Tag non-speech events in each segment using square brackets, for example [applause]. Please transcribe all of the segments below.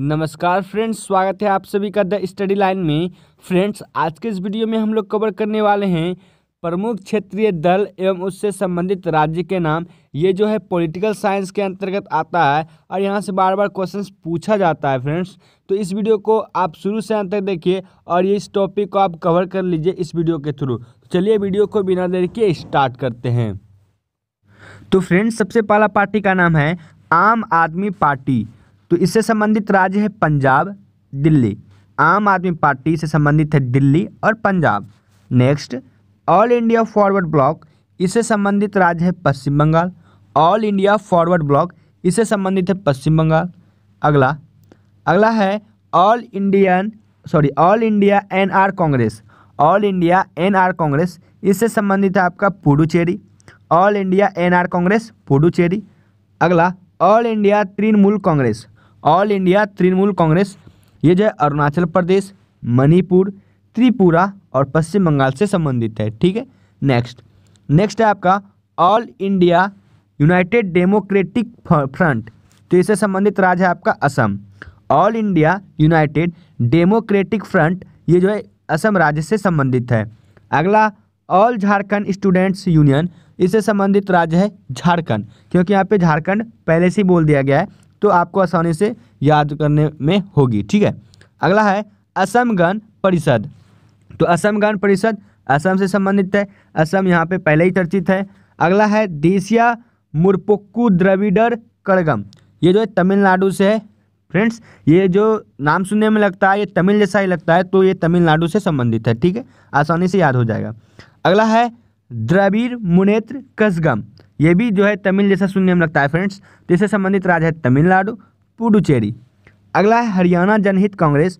नमस्कार फ्रेंड्स स्वागत है आप सभी का द स्टडी लाइन में फ्रेंड्स आज के इस वीडियो में हम लोग कवर करने वाले हैं प्रमुख क्षेत्रीय दल एवं उससे संबंधित राज्य के नाम ये जो है पॉलिटिकल साइंस के अंतर्गत आता है और यहाँ से बार बार क्वेश्चंस पूछा जाता है फ्रेंड्स तो इस वीडियो को आप शुरू से अंत तक देखिए और ये इस टॉपिक को आप कवर कर लीजिए इस वीडियो के थ्रू तो चलिए वीडियो को बिना देर के स्टार्ट करते हैं तो फ्रेंड्स सबसे पहला पार्टी का नाम है आम आदमी पार्टी तो इससे संबंधित राज्य है पंजाब दिल्ली आम आदमी पार्टी से संबंधित है दिल्ली और Punjab next all India forward block इससे संबंधित राज्य है Paschim Bengal all India forward block इससे संबंधित है पश्चिम बंगाल अगला अगला है all Indian sorry all India N R Congress all India N R Congress इससे संबंधित है आपका Puducherry all India N R Congress Puducherry अगला all India Trinamool Congress all India Trinamool Congress ये जो है अरुणाचल प्रदेश मणिपुर त्रिपुरा और पश्चिम बंगाल से संबंधित है ठीक है नेक्स्ट नेक्स्ट है आपका all India United Democratic Front तो इससे संबंधित राज्य है आपका Assam all India United Democratic Front ये जो है असम राज्य से संबंधित है अगला ऑल झारखंड स्टूडेंट्स यूनियन इससे संबंधित राज्य है झारखंड क्योंकि यहाँ पे झारखंड पहले से ही बोल दिया गया है तो आपको आसानी से याद करने में होगी ठीक है अगला है असम गण परिषद तो असम गण परिषद असम से संबंधित है असम यहाँ पे पहले ही चर्चित है अगला है देशिया मुरपोक्कू द्रविडर कड़गम ये जो है तमिलनाडु से है फ्रेंड्स ये जो नाम सुनने में लगता है ये तमिल जैसा ही लगता है तो ये तमिलनाडु से संबंधित है ठीक है आसानी से याद हो जाएगा अगला है द्रविड़ मुनेत्र कसगम ये भी जो है तमिल जैसा सुनने में लगता है फ्रेंड्स तो इससे संबंधित राज्य है तमिलनाडु पुडुचेरी अगला है हरियाणा जनहित कांग्रेस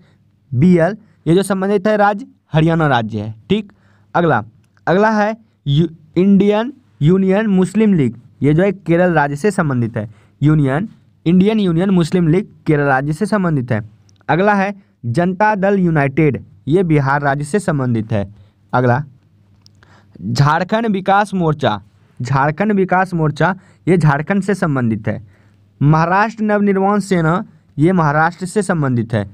बी एल ये जो संबंधित है राज्य हरियाणा राज्य है ठीक अगला अगला है you, Indian Union Muslim League ये जो है केरल राज्य से संबंधित है Union Indian Union Muslim League Kerala राज्य से संबंधित है अगला है जनता दल यूनाइटेड ये बिहार राज्य से संबंधित है अगला झारखंड विकास मोर्चा झारखंड विकास मोर्चा ये झारखंड से संबंधित है महाराष्ट्र नवनिर्माण सेना ये महाराष्ट्र से संबंधित है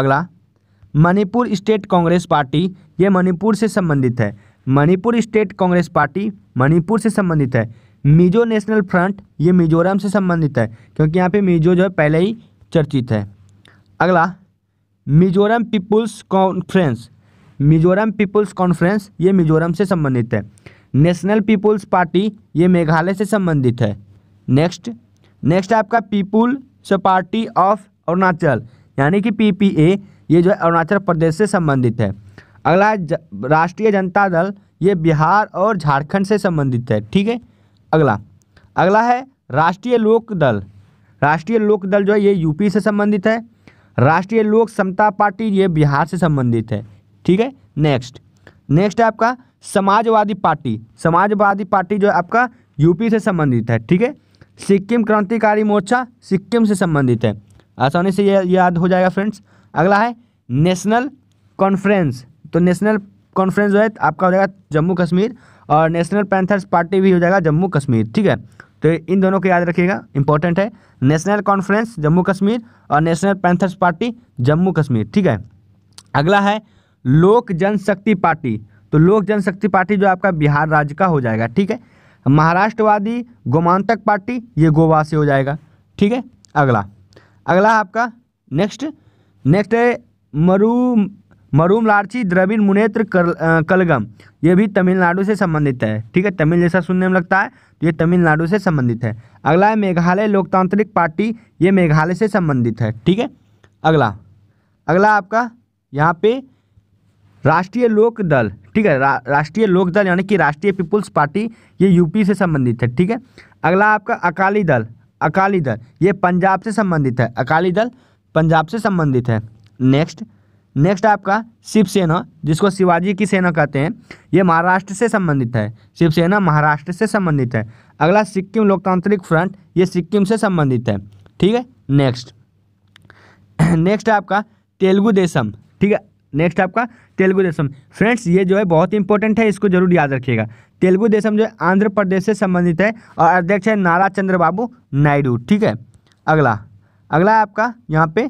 अगला मणिपुर स्टेट कांग्रेस पार्टी ये मणिपुर से संबंधित है Manipur State Congress Party Manipur से संबंधित है मिजो नेशनल फ्रंट ये मिजोरम से संबंधित है क्योंकि यहाँ पे मिजो जो है पहले ही चर्चित है अगला Mizoram People's Conference Mizoram People's Conference ये मिजोरम से संबंधित है नेशनल पीपुल्स पार्टी ये मेघालय से संबंधित है नेक्स्ट नेक्स्ट आपका पीपुल्स पार्टी ऑफ अरुणाचल यानी कि पीपीए ये जो है अरुणाचल प्रदेश से संबंधित है अगला राष्ट्रीय जनता दल ये बिहार और झारखंड से संबंधित है ठीक है अगला अगला है राष्ट्रीय लोक दल राष्ट्रीय लोक दल जो है ये यूपी से संबंधित है राष्ट्रीय लोक समता पार्टी ये बिहार से संबंधित है ठीक है नेक्स्ट नेक्स्ट आपका समाजवादी पार्टी समाजवादी पार्टी जो आपका यूपी से संबंधित है ठीक है सिक्किम क्रांतिकारी मोर्चा सिक्किम से संबंधित है आसानी से यह याद हो जाएगा फ्रेंड्स अगला है नेशनल कॉन्फ्रेंस तो नेशनल कॉन्फ्रेंस जो है आपका हो जाएगा जम्मू कश्मीर और नेशनल पैंथर्स पार्टी भी हो जाएगा जम्मू कश्मीर ठीक है तो इन दोनों को याद रखिएगा इंपॉर्टेंट है नेशनल कॉन्फ्रेंस जम्मू कश्मीर और National Panthers Party Jammu Kashmir ठीक है अगला है लोक जनशक्ति पार्टी तो लोक जनशक्ति पार्टी जो आपका बिहार राज्य का हो जाएगा ठीक है महाराष्ट्रवादी गोमांतक पार्टी ये गोवा से हो जाएगा ठीक है अगला अगला आपका नेक्स्ट नेक्स्ट है मरू मरूम लारची द्रविड़ मुनेत्र कल, कलगम ये भी तमिलनाडु से संबंधित है ठीक है तमिल जैसा सुनने में लगता है तो ये तमिलनाडु से संबंधित है अगला है मेघालय लोकतांत्रिक पार्टी ये मेघालय से संबंधित है ठीक है अगला अगला आपका यहाँ पे राष्ट्रीय लोक दल ठीक है रा, राष्ट्रीय लोक दल यानी कि राष्ट्रीय पीपुल्स पार्टी ये यूपी से संबंधित है ठीक है अगला आपका अकाली दल अकाली दल ये पंजाब से संबंधित है अकाली दल पंजाब से संबंधित है नेक्स्ट नेक्स्ट आपका शिवसेना जिसको शिवाजी की सेना कहते हैं ये महाराष्ट्र से संबंधित है शिवसेना महाराष्ट्र से संबंधित है अगला सिक्किम लोकतांत्रिक फ्रंट ये सिक्किम से संबंधित है ठीक है नेक्स्ट नेक्स्ट [coughs] आपका तेलुगु देशम ठीक है नेक्स्ट आपका तेलुगु देशम फ्रेंड्स ये जो है बहुत इंपॉर्टेंट है इसको जरूर याद रखिएगा तेलुगु देशम जो है आंध्र प्रदेश से संबंधित है और अध्यक्ष है नारा चंद्र बाबू नायडू ठीक है अगला अगला है आपका यहाँ पे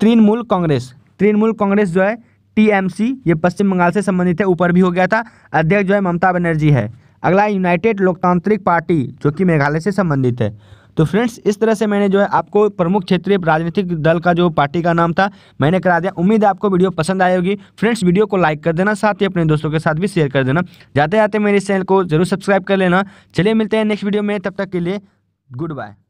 तृणमूल कांग्रेस तृणमूल कांग्रेस जो है टीएमसी ये पश्चिम बंगाल से संबंधित है ऊपर भी हो गया था अध्यक्ष जो है ममता बनर्जी है अगला यूनाइटेड लोकतांत्रिक पार्टी जो कि मेघालय से संबंधित है तो फ्रेंड्स इस तरह से मैंने जो है आपको प्रमुख क्षेत्रीय राजनीतिक दल का जो पार्टी का नाम था मैंने करा दिया उम्मीद है आपको वीडियो पसंद आई होगी फ्रेंड्स वीडियो को लाइक कर देना साथ ही अपने दोस्तों के साथ भी शेयर कर देना जाते जाते मेरे इस चैनल को जरूर सब्सक्राइब कर लेना चलिए मिलते हैं नेक्स्ट वीडियो में तब तक के लिए गुड बाय